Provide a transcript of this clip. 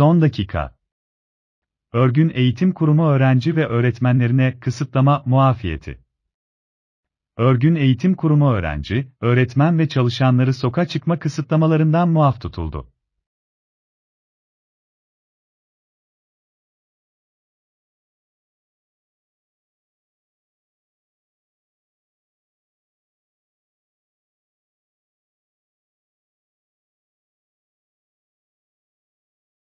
Son dakika. Örgün Eğitim Kurumu öğrenci ve öğretmenlerine kısıtlama muafiyeti. Örgün Eğitim Kurumu öğrenci, öğretmen ve çalışanları sokağa çıkma kısıtlamalarından muaf tutuldu.